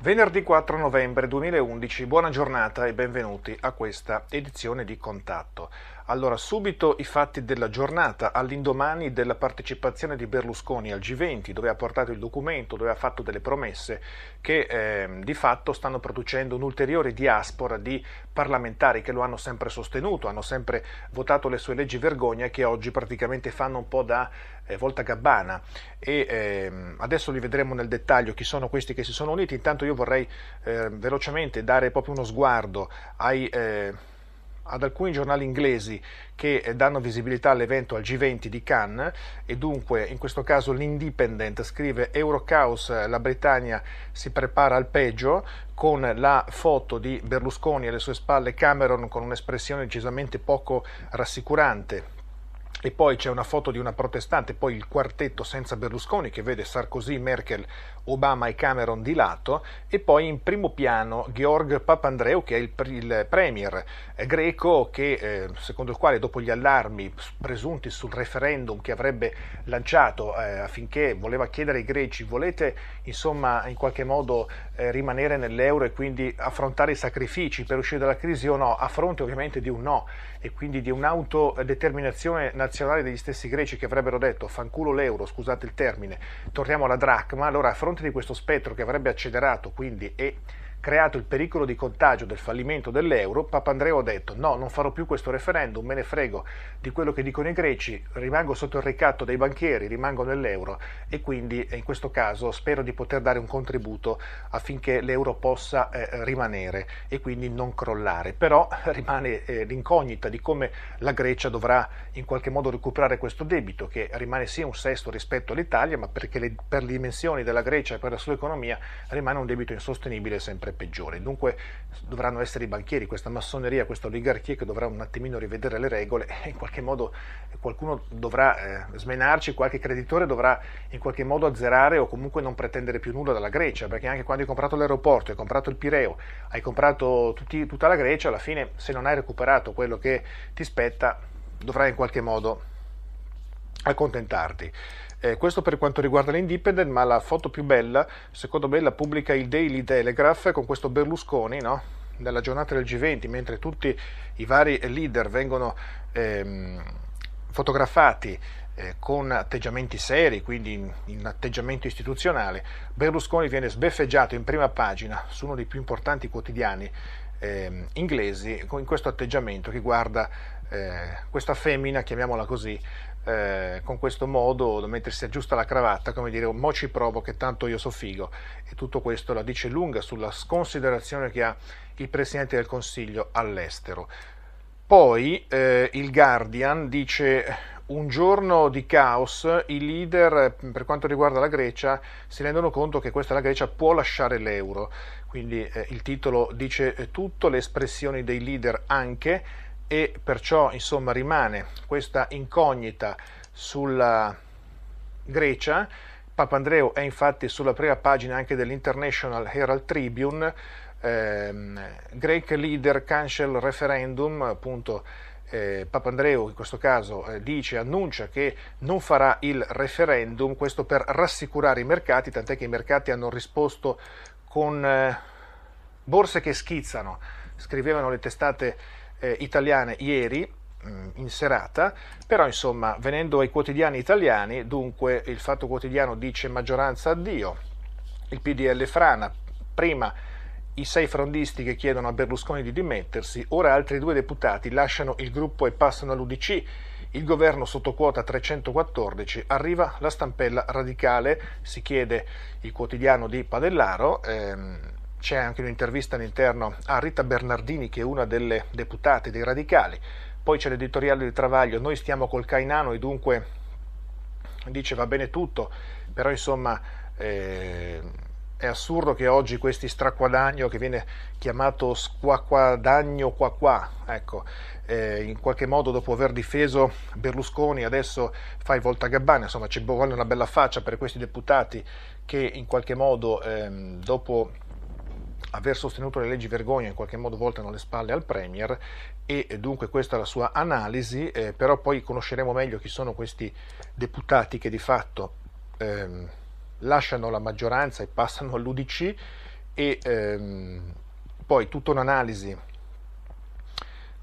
Venerdì 4 novembre 2011, buona giornata e benvenuti a questa edizione di Contatto. Allora, subito i fatti della giornata, all'indomani della partecipazione di Berlusconi al G20, dove ha portato il documento, dove ha fatto delle promesse che eh, di fatto stanno producendo un'ulteriore diaspora di parlamentari che lo hanno sempre sostenuto, hanno sempre votato le sue leggi vergogna che oggi praticamente fanno un po' da eh, volta gabbana. E eh, adesso li vedremo nel dettaglio chi sono questi che si sono uniti. Intanto io vorrei ehm, velocemente dare proprio uno sguardo ai eh, ad alcuni giornali inglesi che eh, danno visibilità all'evento al G20 di Cannes e dunque in questo caso l'Independent scrive Eurocaus, eh, la Britannia si prepara al peggio con la foto di Berlusconi alle sue spalle Cameron con un'espressione decisamente poco rassicurante e poi c'è una foto di una protestante, poi il quartetto senza Berlusconi che vede Sarkozy, Merkel, Obama e Cameron di lato e poi in primo piano Georg Papandreou che è il, il premier eh, greco che, eh, secondo il quale dopo gli allarmi presunti sul referendum che avrebbe lanciato eh, affinché voleva chiedere ai greci volete insomma in qualche modo eh, rimanere nell'euro e quindi affrontare i sacrifici per uscire dalla crisi o no, a fronte ovviamente di un no e quindi di un'autodeterminazione nazionale degli stessi greci che avrebbero detto fanculo l'euro, scusate il termine, torniamo alla dracma, allora a fronte di questo spettro che avrebbe accelerato quindi e creato il pericolo di contagio del fallimento dell'euro, Papandreou ha detto no, non farò più questo referendum, me ne frego di quello che dicono i greci, rimango sotto il ricatto dei banchieri, rimango nell'euro e quindi in questo caso spero di poter dare un contributo affinché l'euro possa eh, rimanere e quindi non crollare. Però rimane eh, l'incognita di come la Grecia dovrà in qualche modo recuperare questo debito che rimane sia un sesto rispetto all'Italia, ma perché le, per le dimensioni della Grecia e per la sua economia rimane un debito insostenibile sempre sempre peggiori. Dunque dovranno essere i banchieri, questa massoneria, questa oligarchia che dovrà un attimino rivedere le regole e in qualche modo eh, qualcuno dovrà eh, smenarci, qualche creditore dovrà in qualche modo azzerare o comunque non pretendere più nulla dalla Grecia, perché anche quando hai comprato l'aeroporto, hai comprato il Pireo, hai comprato tutti, tutta la Grecia, alla fine se non hai recuperato quello che ti spetta dovrai in qualche modo accontentarti. Eh, questo per quanto riguarda l'Independent, ma la foto più bella, secondo me, la pubblica il Daily Telegraph con questo Berlusconi, no? Nella giornata del G20, mentre tutti i vari leader vengono ehm, fotografati eh, con atteggiamenti seri, quindi in, in, atteggiamento istituzionale, Berlusconi viene sbeffeggiato in prima pagina su uno dei più importanti quotidiani eh, inglesi con questo atteggiamento che guarda eh, questa femmina, chiamiamola così, eh, con questo modo, mentre si aggiusta la cravatta, come dire, mo ci provo che tanto io so figo. E tutto questo la dice lunga sulla sconsiderazione che ha il Presidente del Consiglio all'estero. Poi eh, il Guardian dice un giorno di caos i leader per quanto riguarda la Grecia si rendono conto che questa la Grecia può lasciare l'euro, quindi eh, il titolo dice eh, tutto, le espressioni dei leader anche, e perciò insomma rimane questa incognita sulla Grecia. Papa Andreu è infatti sulla prima pagina anche dell'International Herald Tribune, ehm, Greek leader cancel referendum, appunto eh, Andreu in questo caso eh, dice, annuncia che non farà il referendum, questo per rassicurare i mercati, tant'è che i mercati hanno risposto con eh, borse che schizzano, scrivevano le testate eh, italiane ieri mh, mm, in serata, però insomma venendo ai quotidiani italiani, dunque il Fatto Quotidiano dice maggioranza addio, il PDL frana, prima i sei frondisti che chiedono a Berlusconi di dimettersi, ora altri due deputati lasciano il gruppo e passano all'UDC, il governo sotto quota 314 arriva la stampella radicale, si chiede il quotidiano di Padellaro. Ehm, c'è anche un'intervista all'interno a Rita Bernardini che è una delle deputate dei radicali, poi c'è l'editoriale di Travaglio, noi stiamo col Cainano e dunque dice va bene tutto, però insomma eh, è assurdo che oggi questi straquadagno che viene chiamato squaquadagno qua qua, ecco, eh, in qualche modo dopo aver difeso Berlusconi adesso fai il volta gabbana, insomma ci vuole una bella faccia per questi deputati che in qualche modo ehm, dopo aver sostenuto le leggi vergogna in qualche modo voltano le spalle al Premier e eh, dunque questa è la sua analisi, eh, però poi conosceremo meglio chi sono questi deputati che di fatto ehm, lasciano la maggioranza e passano all'UDC e ehm, poi tutta un'analisi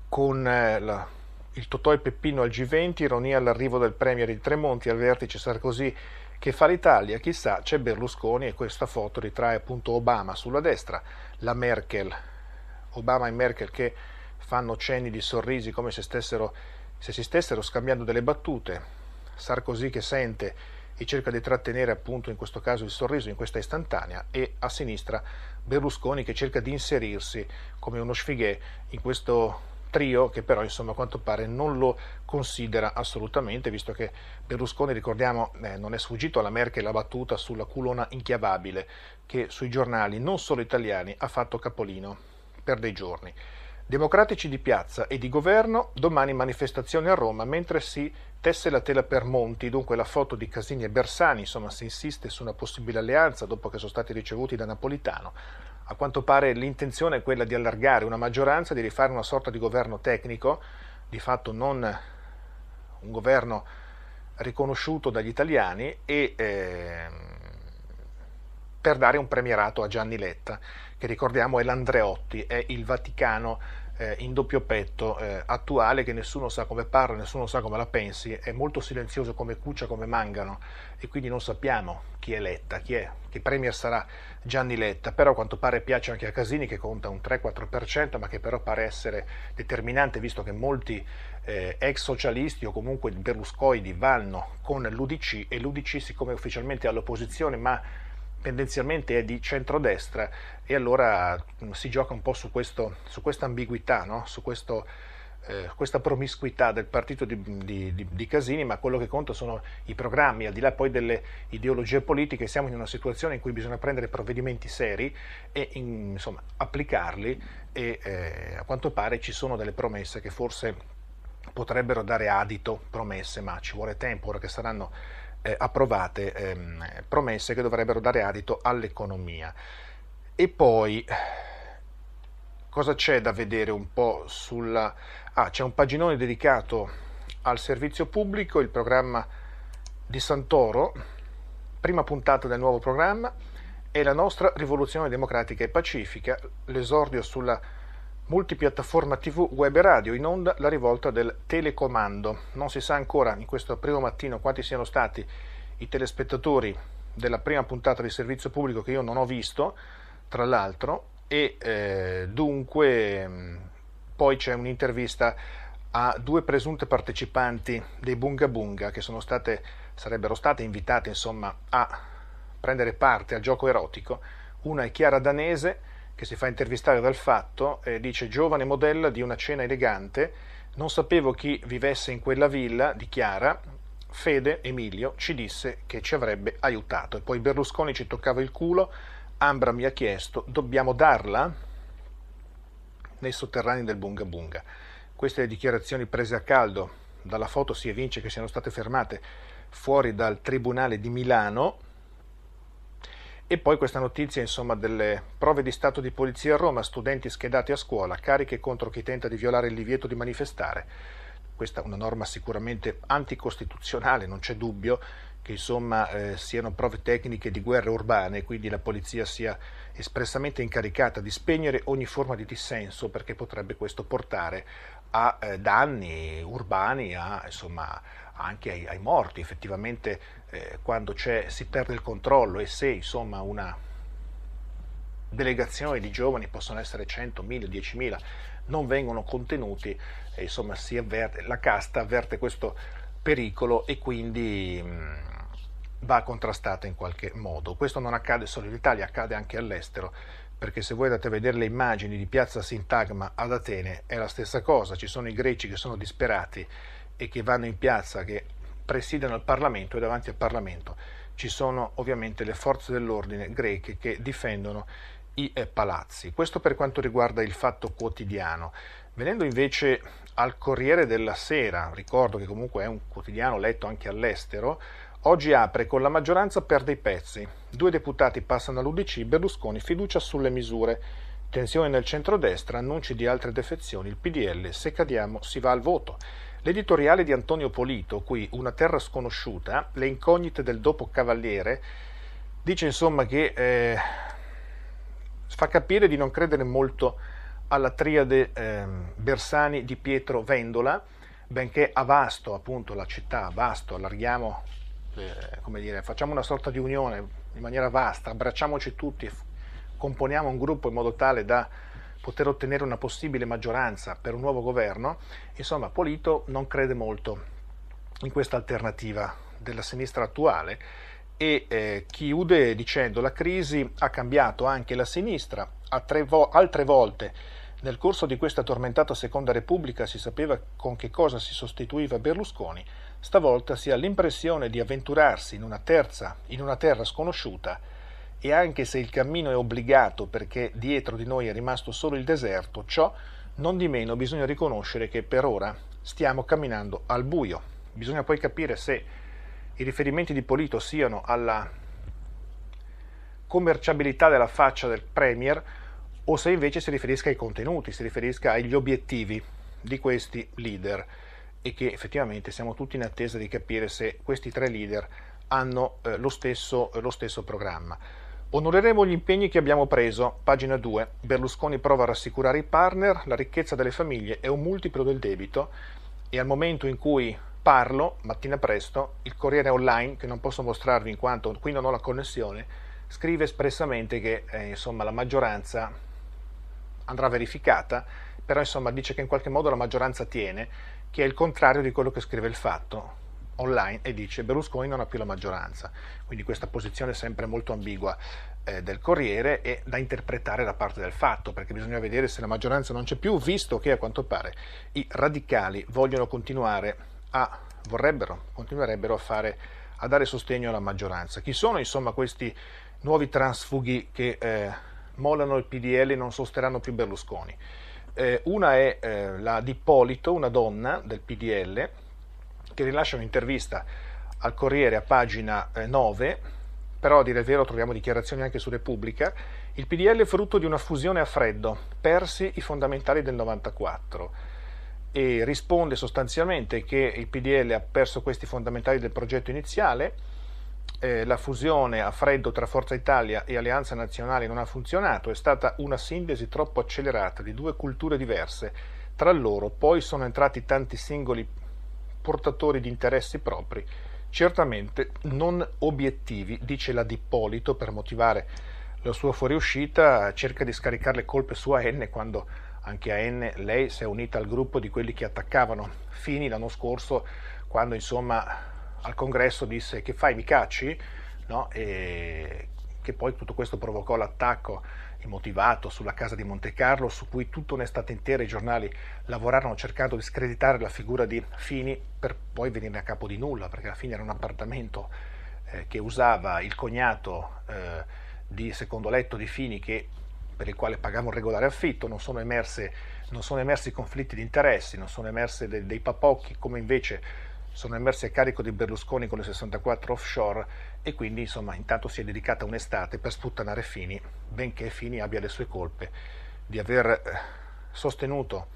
con eh, la, il Totò e Peppino al G20, ironia all'arrivo del Premier il Tremonti al vertice Sarkozy che fa l'Italia, chissà, c'è Berlusconi e questa foto ritrae appunto Obama sulla destra, la Merkel, Obama e Merkel che fanno cenni di sorrisi come se, stessero, se si stessero scambiando delle battute, Sarkozy che sente e cerca di trattenere appunto in questo caso il sorriso in questa istantanea e a sinistra Berlusconi che cerca di inserirsi come uno sfighè in questo trio che però insomma a quanto pare non lo considera assolutamente visto che Berlusconi ricordiamo eh, non è sfuggito alla Merkel la battuta sulla culona inchiavabile che sui giornali non solo italiani ha fatto capolino per dei giorni. Democratici di piazza e di governo, domani manifestazione a Roma mentre si tesse la tela per Monti, dunque la foto di Casini e Bersani, insomma si insiste su una possibile alleanza dopo che sono stati ricevuti da Napolitano. A quanto pare l'intenzione è quella di allargare una maggioranza, di rifare una sorta di governo tecnico, di fatto non un governo riconosciuto dagli italiani e eh, per dare un premierato a Gianni Letta, che ricordiamo è l'Andreotti, è il Vaticano eh, in doppio petto eh, attuale che nessuno sa come parla, nessuno sa come la pensi, è molto silenzioso come Cuccia, come Mangano e quindi non sappiamo chi è Letta, chi è, che premier sarà Gianni Letta, però a quanto pare piace anche a Casini che conta un 3-4% ma che però pare essere determinante visto che molti eh, ex socialisti o comunque berluscoidi vanno con l'UDC e l'UDC siccome è ufficialmente all'opposizione ma tendenzialmente è di centrodestra e allora mm, si gioca un po' su, questo, su questa ambiguità, no? su questo, eh, questa promiscuità del partito di, di, di, Casini, ma quello che conta sono i programmi, al di là poi delle ideologie politiche, siamo in una situazione in cui bisogna prendere provvedimenti seri e in, insomma, applicarli e eh, a quanto pare ci sono delle promesse che forse potrebbero dare adito, promesse, ma ci vuole tempo, ora che saranno eh, approvate ehm, promesse che dovrebbero dare adito all'economia. E poi cosa c'è da vedere un po' sulla... Ah, c'è un paginone dedicato al servizio pubblico, il programma di Santoro, prima puntata del nuovo programma, è la nostra rivoluzione democratica e pacifica, l'esordio sulla multipiattaforma TV web e radio in onda la rivolta del telecomando. Non si sa ancora in questo primo mattino quanti siano stati i telespettatori della prima puntata di servizio pubblico che io non ho visto, tra l'altro, e eh, dunque mm, poi c'è un'intervista a due presunte partecipanti dei Bunga Bunga che state, sarebbero state invitate insomma, a prendere parte al gioco erotico. Una è Chiara Danese, che si fa intervistare dal fatto, eh, dice giovane modella di una cena elegante, non sapevo chi vivesse in quella villa, dichiara, Fede Emilio ci disse che ci avrebbe aiutato e poi Berlusconi ci toccava il culo, Ambra mi ha chiesto, dobbiamo darla? Nei sotterranei del Bunga Bunga. Queste le dichiarazioni prese a caldo, dalla foto si evince che siano state fermate fuori dal Tribunale di Milano, e poi questa notizia insomma, delle prove di stato di polizia a Roma, studenti schedati a scuola, cariche contro chi tenta di violare il divieto di manifestare. Questa è una norma sicuramente anticostituzionale, non c'è dubbio che insomma, eh, siano prove tecniche di guerre urbane, quindi la polizia sia espressamente incaricata di spegnere ogni forma di dissenso perché potrebbe questo portare a eh, danni urbani, a insomma, anche ai, ai morti, effettivamente eh, quando si perde il controllo e se insomma una delegazione di giovani, possono essere 100, 1000, 10.000, non vengono contenuti, eh, insomma avverte, la casta avverte questo pericolo e quindi... Mh, mm, va contrastata in qualche modo. Questo non accade solo in Italia, accade anche all'estero, perché se voi andate a vedere le immagini di piazza Sintagma ad Atene è la stessa cosa, ci sono i greci che sono disperati e che vanno in piazza, che presidiano il Parlamento e davanti al Parlamento ci sono ovviamente le forze dell'ordine greche che difendono i eh, palazzi. Questo per quanto riguarda il fatto quotidiano. Venendo invece al Corriere della Sera, ricordo che comunque è un quotidiano letto anche all'estero, oggi apre con la maggioranza per dei pezzi. Due deputati passano all'Udc, Berlusconi fiducia sulle misure. Tensione nel centrodestra, annunci di altre defezioni, il PDL, se cadiamo si va al voto. L'editoriale di Antonio Polito, qui Una terra sconosciuta, le incognite del dopo Cavaliere, dice insomma che eh, fa capire di non credere molto alla triade eh, Bersani di Pietro Vendola, benché a Vasto, appunto la città, a Vasto, allarghiamo, eh, come dire, facciamo una sorta di unione in maniera vasta, abbracciamoci tutti, componiamo un gruppo in modo tale da poter ottenere una possibile maggioranza per un nuovo governo, insomma Polito non crede molto in questa alternativa della sinistra attuale e eh, chiude dicendo la crisi ha cambiato anche la sinistra, vo- altre volte nel corso di questa tormentata seconda repubblica si sapeva con che cosa si sostituiva Berlusconi, stavolta si ha l'impressione di avventurarsi in una terza, in una terra sconosciuta e anche se il cammino è obbligato perché dietro di noi è rimasto solo il deserto, ciò non di meno bisogna riconoscere che per ora stiamo camminando al buio. Bisogna poi capire se i riferimenti di Polito siano alla commerciabilità della faccia del Premier o se invece si riferisca ai contenuti, si riferisca agli obiettivi di questi leader e che effettivamente siamo tutti in attesa di capire se questi tre leader hanno eh, lo, stesso, lo stesso programma. Onoreremo gli impegni che abbiamo preso. Pagina 2. Berlusconi prova a rassicurare i partner, la ricchezza delle famiglie è un multiplo del debito e al momento in cui parlo, mattina presto, il Corriere Online, che non posso mostrarvi in quanto qui non ho la connessione, scrive espressamente che eh, insomma, la maggioranza andrà verificata, però insomma, dice che in qualche modo la maggioranza tiene, che è il contrario di quello che scrive il fatto online e dice Berlusconi non ha più la maggioranza. Quindi questa posizione è sempre molto ambigua eh, del Corriere e da interpretare da parte del fatto, perché bisogna vedere se la maggioranza non c'è più, visto che a quanto pare i radicali vogliono continuare a, vorrebbero, continuerebbero a, fare, a dare sostegno alla maggioranza. Chi sono insomma questi nuovi transfughi che eh, molano il PDL e non sosterranno più Berlusconi? Eh, una è eh, la Di Polito, una donna del PDL, che rilascia un'intervista al Corriere a pagina 9, eh, però a dire il vero troviamo dichiarazioni anche su Repubblica, il PDL è frutto di una fusione a freddo, persi i fondamentali del 94 e risponde sostanzialmente che il PDL ha perso questi fondamentali del progetto iniziale, eh, la fusione a freddo tra Forza Italia e Alleanza Nazionale non ha funzionato, è stata una sintesi troppo accelerata di due culture diverse tra loro, poi sono entrati tanti singoli portatori di interessi propri, certamente non obiettivi, dice la Dippolito per motivare la sua fuoriuscita, cerca di scaricare le colpe su AN quando anche AN lei si è unita al gruppo di quelli che attaccavano Fini l'anno scorso quando insomma al congresso disse che fai mi cacci no? e che poi tutto questo provocò l'attacco motivato sulla casa di Monte Carlo, su cui tutta un'estate intera i giornali lavorarono cercando di screditare la figura di Fini per poi venirne a capo di nulla, perché alla fine era un appartamento eh, che usava il cognato eh, di secondo letto di Fini che, per il quale pagava un regolare affitto, non sono, emerse, non sono emersi conflitti di interessi, non sono emersi dei, dei papocchi come invece sono emersi a carico di Berlusconi con le 64 offshore e quindi insomma intanto si è dedicata un'estate per sputtanare Fini, benché Fini abbia le sue colpe di aver eh, sostenuto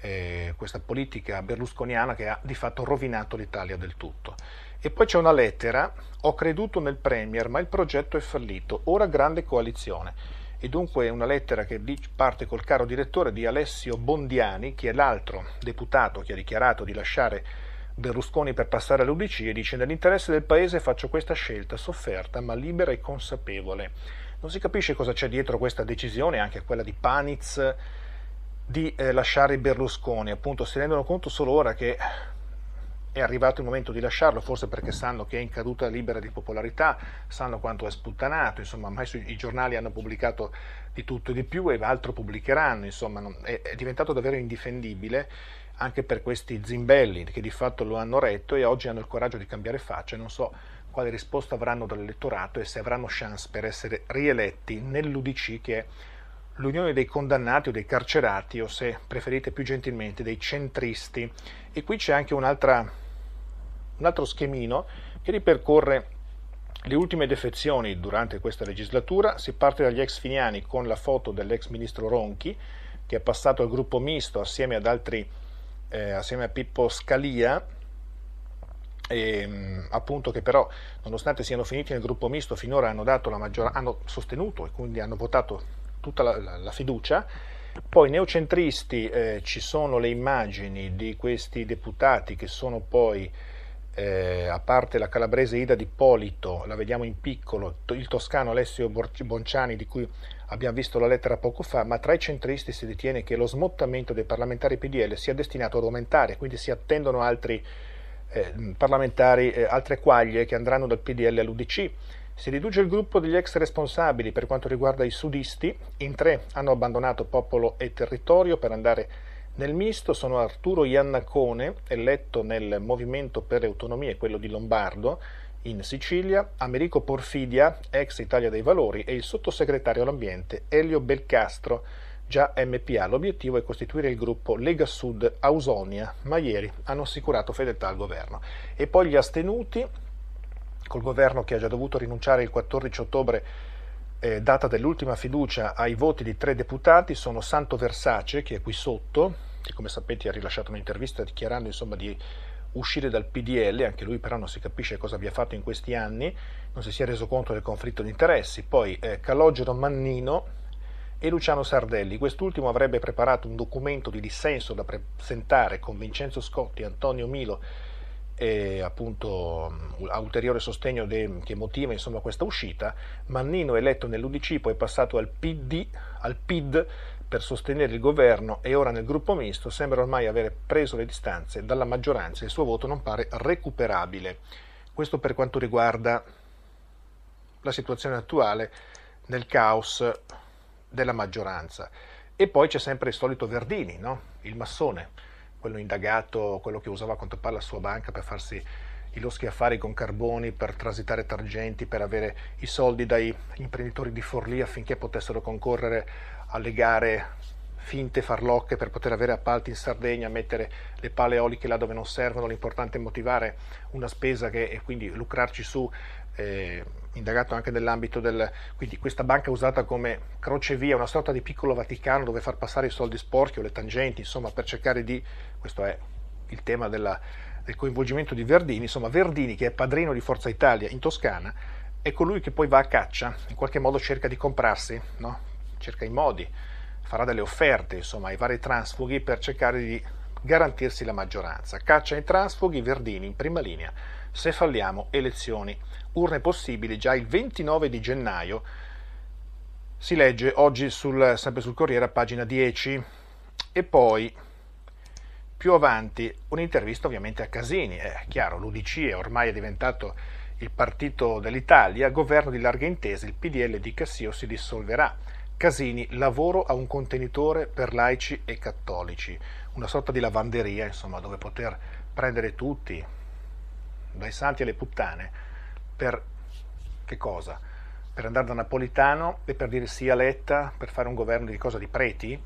eh, questa politica berlusconiana che ha di fatto rovinato l'Italia del tutto. E poi c'è una lettera, ho creduto nel Premier ma il progetto è fallito, ora grande coalizione. E dunque una lettera che parte col caro direttore di Alessio Bondiani, che è l'altro deputato che ha dichiarato di lasciare Berlusconi per passare all'Udc e dice nell'interesse del paese faccio questa scelta sofferta ma libera e consapevole. Non si capisce cosa c'è dietro questa decisione, anche quella di Paniz, di eh, lasciare Berlusconi, appunto si rendono conto solo ora che è arrivato il momento di lasciarlo, forse perché sanno che è in caduta libera di popolarità, sanno quanto è sputtanato, insomma, ormai i giornali hanno pubblicato di tutto e di più e altro pubblicheranno, insomma, non, è, è, diventato davvero indifendibile anche per questi zimbelli che di fatto lo hanno retto e oggi hanno il coraggio di cambiare faccia, non so quale risposta avranno dall'elettorato e se avranno chance per essere rieletti nell'UDC che è l'unione dei condannati o dei carcerati o se preferite più gentilmente dei centristi e qui c'è anche un altro schemino che ripercorre le ultime defezioni durante questa legislatura. Si parte dagli ex finiani con la foto dell'ex ministro Ronchi, che è passato al gruppo misto assieme ad altri, eh, assieme a Pippo Scalia, e, ehm, appunto che però nonostante siano finiti nel gruppo misto finora hanno, maggior... hanno sostenuto e quindi hanno votato tutta la, la, la fiducia poi neocentristi eh, ci sono le immagini di questi deputati che sono poi, eh, a parte la calabrese Ida Di Polito, la vediamo in piccolo, il toscano Alessio Bonciani di cui abbiamo visto la lettera poco fa, ma tra i centristi si ritiene che lo smottamento dei parlamentari PDL sia destinato ad aumentare, quindi si attendono altri eh, parlamentari, eh, altre quaglie che andranno dal PDL all'UDC si riduce il gruppo degli ex responsabili per quanto riguarda i sudisti, in tre hanno abbandonato popolo e territorio per andare nel misto, sono Arturo Iannacone, eletto nel Movimento per le Autonomie, quello di Lombardo, in Sicilia, Americo Porfidia, ex Italia dei Valori, e il sottosegretario all'ambiente Elio Belcastro, già MPA. L'obiettivo è costituire il gruppo Lega Sud Ausonia, ma ieri hanno assicurato fedeltà al governo. E poi gli astenuti, col governo che ha già dovuto rinunciare il 14 ottobre, eh, data dell'ultima fiducia, ai voti di tre deputati, sono Santo Versace, che è qui sotto, che come sapete ha rilasciato un'intervista dichiarando insomma, di uscire dal PDL, anche lui però non si capisce cosa abbia fatto in questi anni, non si sia reso conto del conflitto di interessi, poi eh, Calogero Mannino e Luciano Sardelli. Quest'ultimo avrebbe preparato un documento di dissenso da presentare con Vincenzo Scotti, Antonio Milo e appunto mm, a ulteriore sostegno de, che motiva insomma, questa uscita, Mannino eletto nell'Udc poi è passato al PD, al PID per sostenere il governo e ora nel gruppo misto sembra ormai avere preso le distanze dalla maggioranza e il suo voto non pare recuperabile. Questo per quanto riguarda la situazione attuale nel caos della maggioranza. E poi c'è sempre il solito Verdini, no? il massone quello indagato, quello che usava a quanto pare la sua banca per farsi i loschi affari con Carboni, per transitare targenti, per avere i soldi dagli imprenditori di Forlì affinché potessero concorrere alle gare finte, farlocche, per poter avere appalti in Sardegna, mettere le pale eoliche là dove non servono, l'importante è motivare una spesa che, e quindi lucrarci su eh, indagato anche nell'ambito del... quindi questa banca usata come crocevia, una sorta di piccolo Vaticano dove far passare i soldi sporchi o le tangenti, insomma, per cercare di... questo è il tema della, del coinvolgimento di Verdini, insomma, Verdini che è padrino di Forza Italia in Toscana è colui che poi va a caccia, in qualche modo cerca di comprarsi, no? cerca i modi, farà delle offerte insomma, ai vari transfughi per cercare di garantirsi la maggioranza. Caccia ai transfughi, Verdini in prima linea se falliamo elezioni, urne possibili già il 29 di gennaio, si legge oggi sul, sempre sul Corriere a pagina 10 e poi più avanti un'intervista ovviamente a Casini, è chiaro l'Udc è ormai diventato il partito dell'Italia, governo di larga intesa, il PDL di Cassio si dissolverà. Casini, lavoro a un contenitore per laici e cattolici, una sorta di lavanderia, insomma, dove poter prendere tutti, dai santi alle puttane, per che cosa? Per andare da Napolitano e per dire sì a Letta, per fare un governo di cosa? Di preti?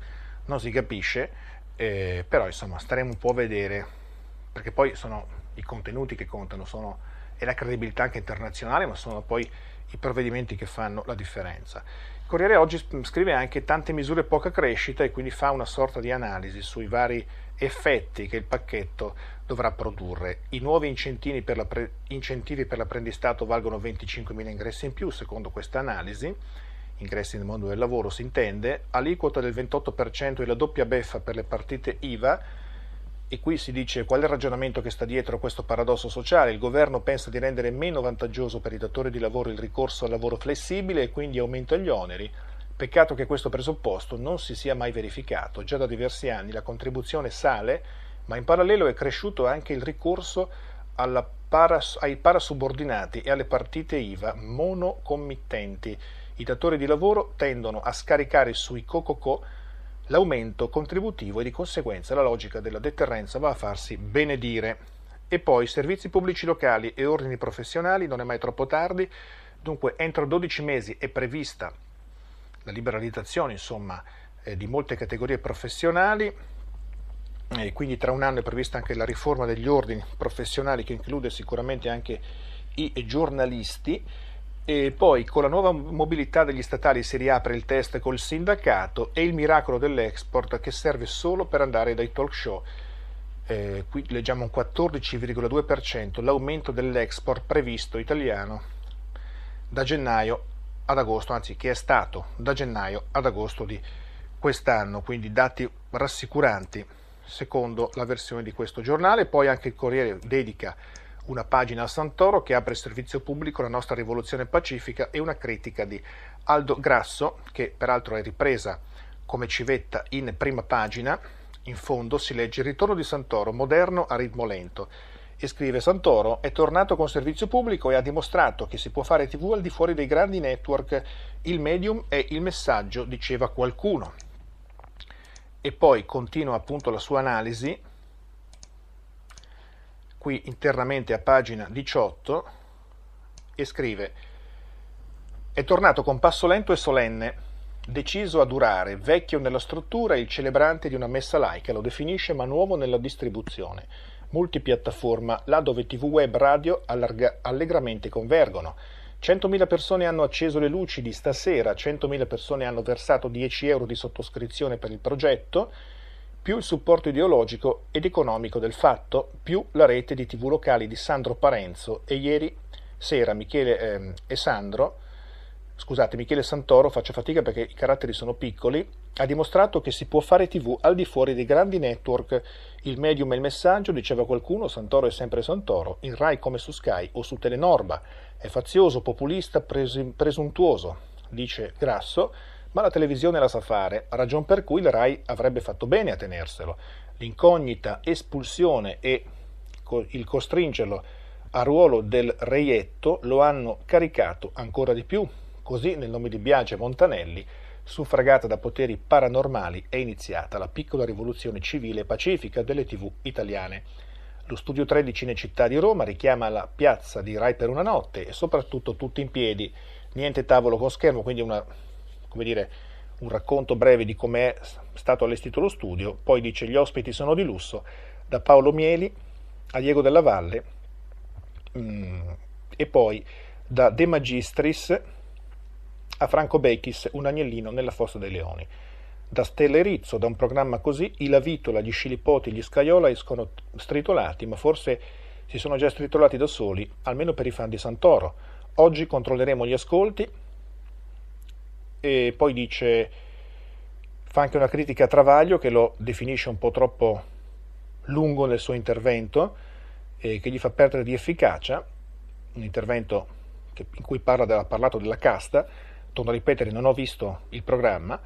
Non si capisce, eh, però insomma staremo un po' a vedere, perché poi sono i contenuti che contano, sono, è la credibilità anche internazionale, ma sono poi i provvedimenti che fanno la differenza. Corriere oggi scrive anche tante misure poca crescita e quindi fa una sorta di analisi sui vari effetti che il pacchetto dovrà produrre. I nuovi incentivi per, pre- incentivi per l'apprendistato valgono 25.000 ingressi in più, secondo questa analisi, ingressi nel mondo del lavoro si intende, aliquota del 28% e la doppia beffa per le partite IVA, e qui si dice qual è il ragionamento che sta dietro a questo paradosso sociale. Il governo pensa di rendere meno vantaggioso per i datori di lavoro il ricorso al lavoro flessibile e quindi aumenta gli oneri. Peccato che questo presupposto non si sia mai verificato. Già da diversi anni la contribuzione sale ma in parallelo è cresciuto anche il ricorso paras ai parasubordinati e alle partite IVA monocommittenti. I datori di lavoro tendono a scaricare sui cococò l'aumento contributivo e di conseguenza la logica della deterrenza va a farsi benedire. E poi servizi pubblici locali e ordini professionali, non è mai troppo tardi, dunque entro 12 mesi è prevista la liberalizzazione insomma, eh, di molte categorie professionali, e quindi tra un anno è prevista anche la riforma degli ordini professionali che include sicuramente anche i giornalisti. E poi con la nuova mobilità degli statali si riapre il test col sindacato e il miracolo dell'export che serve solo per andare dai talk show. Eh, qui leggiamo un 14,2% l'aumento dell'export previsto italiano da gennaio ad agosto, anzi che è stato da gennaio ad agosto di quest'anno, quindi dati rassicuranti secondo la versione di questo giornale. Poi anche il Corriere dedica una pagina a Santoro che apre il servizio pubblico La nostra rivoluzione pacifica e una critica di Aldo Grasso, che peraltro è ripresa come civetta in prima pagina. In fondo si legge Il ritorno di Santoro, moderno a ritmo lento. E scrive Santoro è tornato con servizio pubblico e ha dimostrato che si può fare tv al di fuori dei grandi network. Il medium è il messaggio, diceva qualcuno e poi continua appunto la sua analisi qui internamente a pagina 18 e scrive è tornato con passo lento e solenne deciso a durare, vecchio nella struttura, il celebrante di una messa laica lo definisce ma nuovo nella distribuzione multipiattaforma là dove tv web radio allegramente convergono 100.000 persone hanno acceso le luci di stasera, 100.000 persone hanno versato 10 euro di sottoscrizione per il progetto, più il supporto ideologico ed economico del fatto, più la rete di tv locali di Sandro Parenzo e ieri sera Michele eh, e Sandro scusate, Michele Santoro, faccio fatica perché i caratteri sono piccoli, ha dimostrato che si può fare TV al di fuori dei grandi network. Il medium e il messaggio, diceva qualcuno, Santoro è sempre Santoro, in Rai come su Sky o su Telenorba. È fazioso, populista, pres- presuntuoso, dice Grasso, ma la televisione la sa fare, ragion per cui il Rai avrebbe fatto bene a tenerselo. L'incognita espulsione e co- il costringerlo a ruolo del reietto lo hanno caricato ancora di più Così, nel nome di Biagi e Montanelli, suffragata da poteri paranormali, è iniziata la piccola rivoluzione civile e pacifica delle tv italiane. Lo Studio 3 di Cinecittà di Roma richiama la piazza di Rai per una notte e soprattutto tutti in piedi, niente tavolo con schermo, quindi una, dire, un racconto breve di come è stato allestito lo studio, poi dice gli ospiti sono di lusso, da Paolo Mieli a Diego della Valle mm, e poi da De Magistris a Franco Bechis un agnellino nella fossa dei leoni. Da Stella e Rizzo, da un programma così, i Lavitola, gli Scilipoti, gli Scaiola escono stritolati, ma forse si sono già stritolati da soli, almeno per i fan di Santoro. Oggi controlleremo gli ascolti. E poi dice, fa anche una critica a Travaglio che lo definisce un po' troppo lungo nel suo intervento, eh, che gli fa perdere di efficacia, un intervento che, in cui parla ha parlato della casta, torno a ripetere, non ho visto il programma,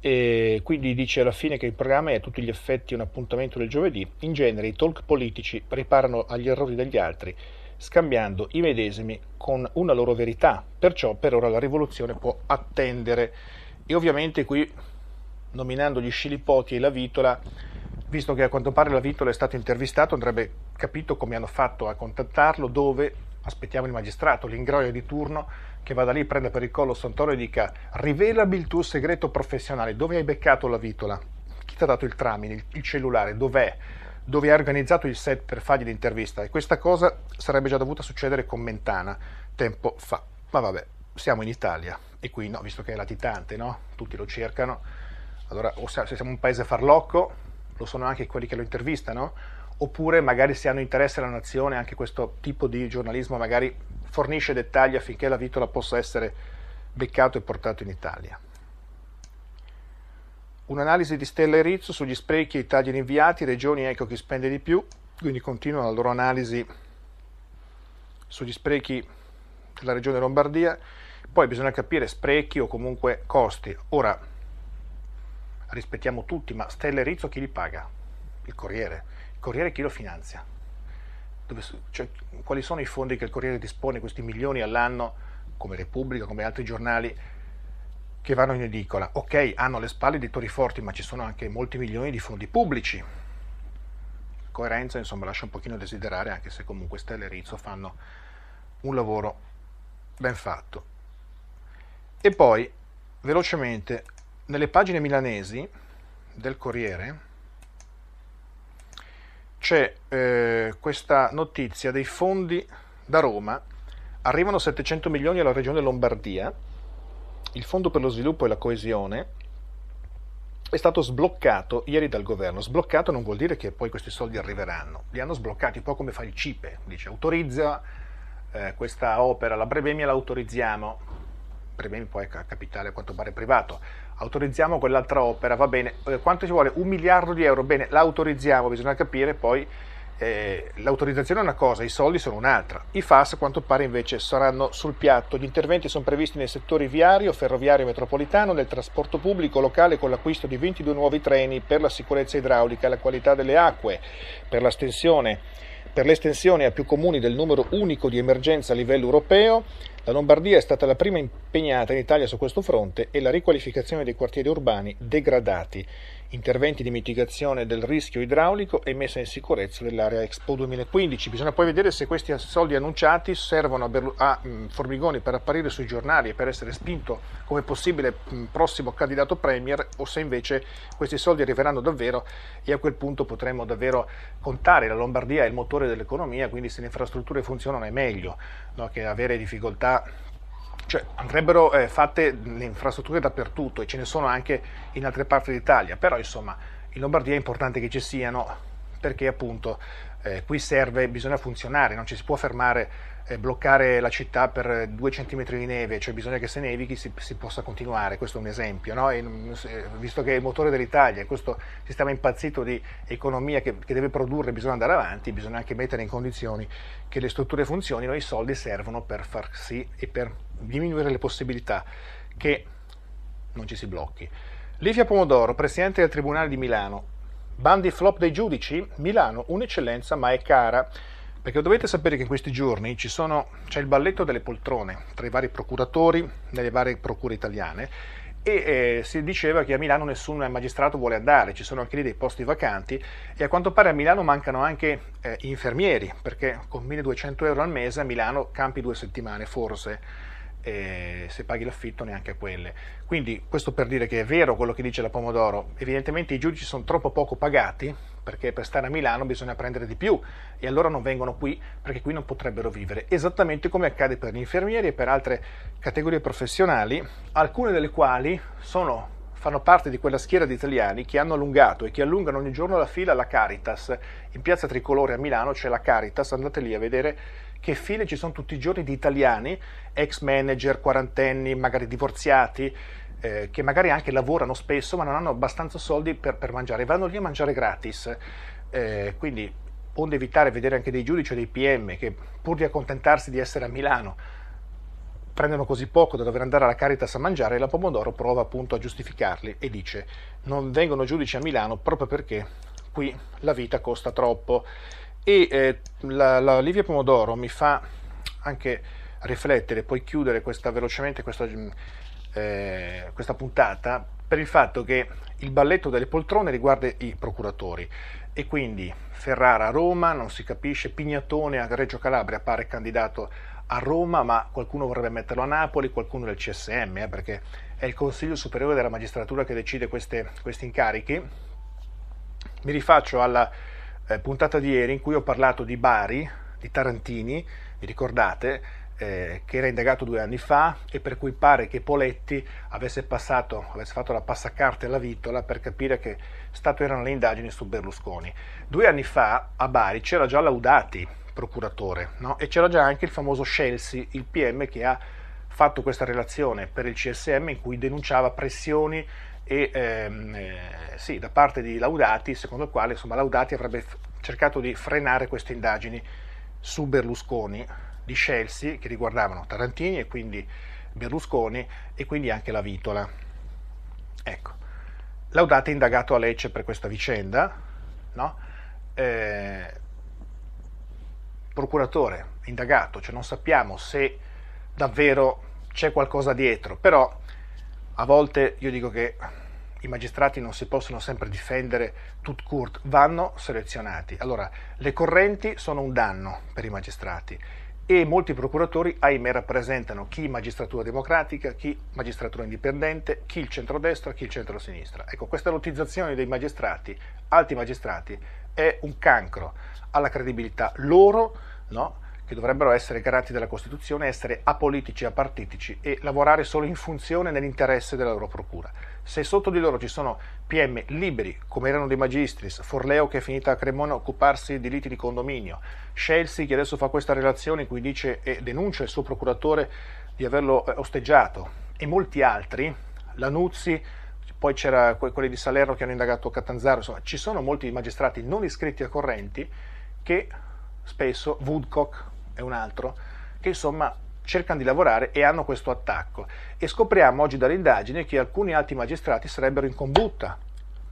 e quindi dice alla fine che il programma è a tutti gli effetti un appuntamento del giovedì. In genere i talk politici riparano agli errori degli altri, scambiando i medesimi con una loro verità. Perciò per ora la rivoluzione può attendere. E ovviamente qui, nominando gli scilipoti e la vitola, visto che a quanto pare la vitola è stato intervistato, andrebbe capito come hanno fatto a contattarlo, dove aspettiamo il magistrato, l'ingroia di turno che vada lì, prenda per il collo Santoro e dica rivelami il tuo segreto professionale, dove hai beccato la vitola, chi ti ha dato il tramite, il cellulare, dov'è, dove hai organizzato il set per fargli l'intervista e questa cosa sarebbe già dovuta succedere con Mentana tempo fa. Ma vabbè, siamo in Italia e qui no, visto che è latitante, no? Tutti lo cercano. Allora, o se siamo un paese farlocco, lo sono anche quelli che lo intervistano, oppure magari se hanno interesse alla nazione, anche questo tipo di giornalismo magari fornisce dettagli affinché la vitola possa essere beccato e portato in Italia. Un'analisi di Stella e Rizzo sugli sprechi e i tagli inviati, regioni ecco chi spende di più, quindi continuano la loro analisi sugli sprechi della regione Lombardia, poi bisogna capire sprechi o comunque costi. Ora rispettiamo tutti, ma Stella e Rizzo chi li paga? Il Corriere. Il Corriere chi lo finanzia? dove, cioè, quali sono i fondi che il Corriere dispone, questi milioni all'anno, come Repubblica, come altri giornali, che vanno in edicola. Ok, hanno alle spalle editori forti, ma ci sono anche molti milioni di fondi pubblici. coerenza, insomma, lascia un pochino desiderare, anche se comunque Stella e Rizzo fanno un lavoro ben fatto. E poi, velocemente, nelle pagine milanesi del Corriere, c'è eh, questa notizia dei fondi da Roma, arrivano 700 milioni alla regione Lombardia, il Fondo per lo sviluppo e la coesione è stato sbloccato ieri dal governo. Sbloccato non vuol dire che poi questi soldi arriveranno, li hanno sbloccati un po' come fa il CIPE, dice autorizza eh, questa opera, la Brevemia la autorizziamo, Brevemia poi è capitale a quanto pare privato, autorizziamo quell'altra opera, va bene, eh, quanto ci vuole? Un miliardo di euro, bene, l'autorizziamo, bisogna capire poi eh, l'autorizzazione è una cosa, i soldi sono un'altra. I FAS a quanto pare invece saranno sul piatto. Gli interventi sono previsti nei settori viario, ferroviario metropolitano, nel trasporto pubblico locale con l'acquisto di 22 nuovi treni per la sicurezza idraulica e la qualità delle acque, per la stensione per l'estensione a più comuni del numero unico di emergenza a livello europeo, la Lombardia è stata la prima impegnata in Italia su questo fronte e la riqualificazione dei quartieri urbani degradati interventi di mitigazione del rischio idraulico e messa in sicurezza dell'area Expo 2015. Bisogna poi vedere se questi soldi annunciati servono a, Berlu- a mh, mm, Formigoni per apparire sui giornali e per essere spinto come possibile mh, mm, prossimo candidato premier o se invece questi soldi arriveranno davvero e a quel punto potremmo davvero contare la Lombardia è il motore dell'economia, quindi se le infrastrutture funzionano è meglio no, che avere difficoltà cioè andrebbero eh, fatte le infrastrutture dappertutto e ce ne sono anche in altre parti d'Italia, però insomma in Lombardia è importante che ci siano perché appunto eh, qui serve, bisogna funzionare, non ci si può fermare eh, bloccare la città per due centimetri di neve, cioè bisogna che se nevichi si, si possa continuare, questo è un esempio, no? e, mm, visto che è il motore dell'Italia, questo sistema impazzito di economia che, che deve produrre, bisogna andare avanti, bisogna anche mettere in condizioni che le strutture funzionino, i soldi servono per far sì e per diminuire le possibilità che non ci si blocchi. Livia Pomodoro, presidente del Tribunale di Milano. Bandi flop dei giudici? Milano, un'eccellenza ma è cara. Perché dovete sapere che in questi giorni sono, c'è il balletto delle poltrone tra i vari procuratori nelle varie procure italiane e eh, si diceva che a Milano nessun magistrato vuole andare, ci sono anche lì dei posti vacanti e a quanto pare a Milano mancano anche eh, infermieri perché con 1200 euro al mese a Milano campi due settimane forse e se paghi l'affitto neanche a quelle. Quindi questo per dire che è vero quello che dice la Pomodoro, evidentemente i giudici sono troppo poco pagati perché per stare a Milano bisogna prendere di più e allora non vengono qui perché qui non potrebbero vivere, esattamente come accade per gli infermieri e per altre categorie professionali, alcune delle quali sono fanno parte di quella schiera di italiani che hanno allungato e che allungano ogni giorno la fila alla Caritas. In piazza Tricolore a Milano c'è la Caritas, andate lì a vedere che file ci sono tutti i giorni di italiani, ex manager, quarantenni, magari divorziati, eh, che magari anche lavorano spesso ma non hanno abbastanza soldi per, per mangiare, vanno lì a mangiare gratis. Eh, quindi, onde evitare vedere anche dei giudici o dei PM che pur di accontentarsi di essere a Milano prendono così poco da dover andare alla Caritas a mangiare e la Pomodoro prova appunto a giustificarli e dice non vengono giudici a Milano proprio perché qui la vita costa troppo e eh, la, Livia Pomodoro mi fa anche riflettere, poi chiudere questa, velocemente questa, mm, eh, questa puntata per il fatto che il balletto delle poltrone riguarda i procuratori e quindi Ferrara a Roma non si capisce, Pignatone a Reggio Calabria pare candidato a Roma, ma qualcuno vorrebbe metterlo a Napoli, qualcuno del CSM, eh, perché è il Consiglio Superiore della Magistratura che decide queste, questi incarichi. Mi rifaccio alla eh, puntata di ieri in cui ho parlato di Bari, di Tarantini, vi ricordate, eh, che era indagato due anni fa e per cui pare che Poletti avesse, passato, avesse fatto la passacarte alla vitola per capire che stato erano le indagini su Berlusconi. Due anni fa a Bari c'era già Laudati, procuratore. No? E c'era già anche il famoso Scelsi, il PM che ha fatto questa relazione per il CSM in cui denunciava pressioni e, ehm, eh, sì, da parte di Laudati, secondo il quale insomma, Laudati avrebbe f- cercato di frenare queste indagini su Berlusconi di Scelsi che riguardavano Tarantini e quindi Berlusconi e quindi anche la Vitola. Ecco, Laudati è indagato a Lecce per questa vicenda, no? Eh, procuratore, indagato, cioè non sappiamo se davvero c'è qualcosa dietro, però a volte io dico che i magistrati non si possono sempre difendere tut court, vanno selezionati. Allora, le correnti sono un danno per i magistrati e molti procuratori, ahimè, rappresentano chi magistratura democratica, chi magistratura indipendente, chi il centrodestra, chi il centrosinistra. Ecco, questa lottizzazione dei magistrati, alti magistrati, è un cancro alla credibilità loro no? che dovrebbero essere garanti della Costituzione, essere apolitici, apartitici e lavorare solo in funzione nell'interesse della loro procura. Se sotto di loro ci sono PM liberi, come erano dei magistris, Forleo che è finita a Cremona a occuparsi di liti di condominio, Scelsi che adesso fa questa relazione in cui dice e denuncia il suo procuratore di averlo eh, osteggiato, e molti altri, Lanuzzi, poi c'era quelli di Salerno che hanno indagato Catanzaro, insomma ci sono molti magistrati non iscritti a correnti che spesso, Woodcock è un altro, che insomma cercano di lavorare e hanno questo attacco. E scopriamo oggi dall'indagine che alcuni altri magistrati sarebbero in combutta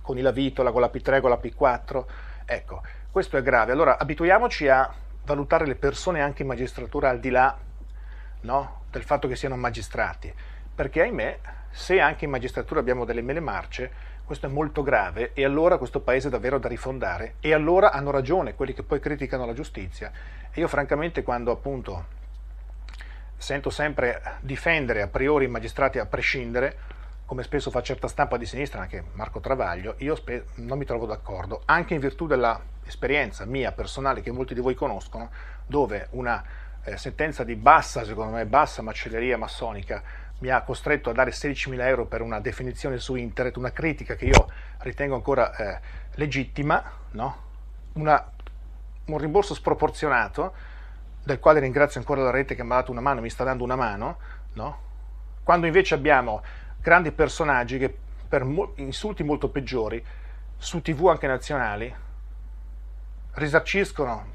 con i Lavitola, con la P3, con la P4. Ecco, questo è grave. Allora abituiamoci a valutare le persone anche in magistratura al di là no, del fatto che siano magistrati, perché ahimè, se anche in magistratura abbiamo delle mele marce, questo è molto grave e allora questo paese è davvero da rifondare e allora hanno ragione quelli che poi criticano la giustizia. E io francamente quando appunto sento sempre difendere a priori i magistrati a prescindere, come spesso fa certa stampa di sinistra, anche Marco Travaglio, io spe- non mi trovo d'accordo, anche in virtù dell'esperienza mia personale che molti di voi conoscono, dove una eh, sentenza di bassa, secondo me, bassa macelleria massonica mi ha costretto a dare 16.000 euro per una definizione su internet, una critica che io ritengo ancora eh, legittima, no? una, un rimborso sproporzionato, del quale ringrazio ancora la rete che mi ha dato una mano, mi sta dando una mano, no? quando invece abbiamo grandi personaggi che per mo- insulti molto peggiori, su tv anche nazionali, risarciscono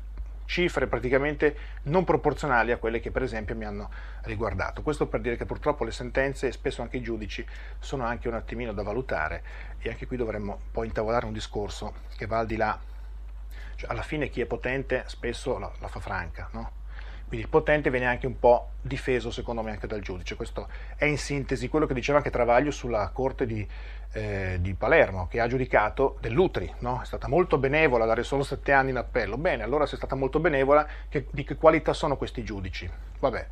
cifre praticamente non proporzionali a quelle che per esempio mi hanno riguardato. Questo per dire che purtroppo le sentenze e spesso anche i giudici sono anche un attimino da valutare e anche qui dovremmo poi intavolare un discorso che va al di là, cioè alla fine chi è potente spesso la, la fa franca, no? Quindi il potente viene anche un po' difeso, secondo me, anche dal giudice. Questo è in sintesi quello che diceva anche Travaglio sulla corte di, eh, di Palermo, che ha giudicato dell'Utri, no? è stata molto benevola, dare solo sette anni in appello. Bene, allora se è stata molto benevola, che, di che qualità sono questi giudici? Vabbè,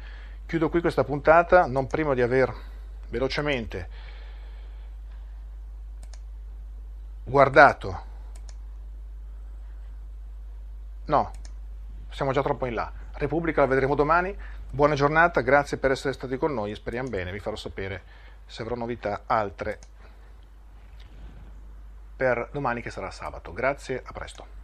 chiudo qui questa puntata, non prima di aver velocemente guardato... No, siamo già troppo in là Repubblica la vedremo domani. Buona giornata, grazie per essere stati con noi e speriamo bene, vi farò sapere se avrò novità altre per domani che sarà sabato. Grazie, a presto.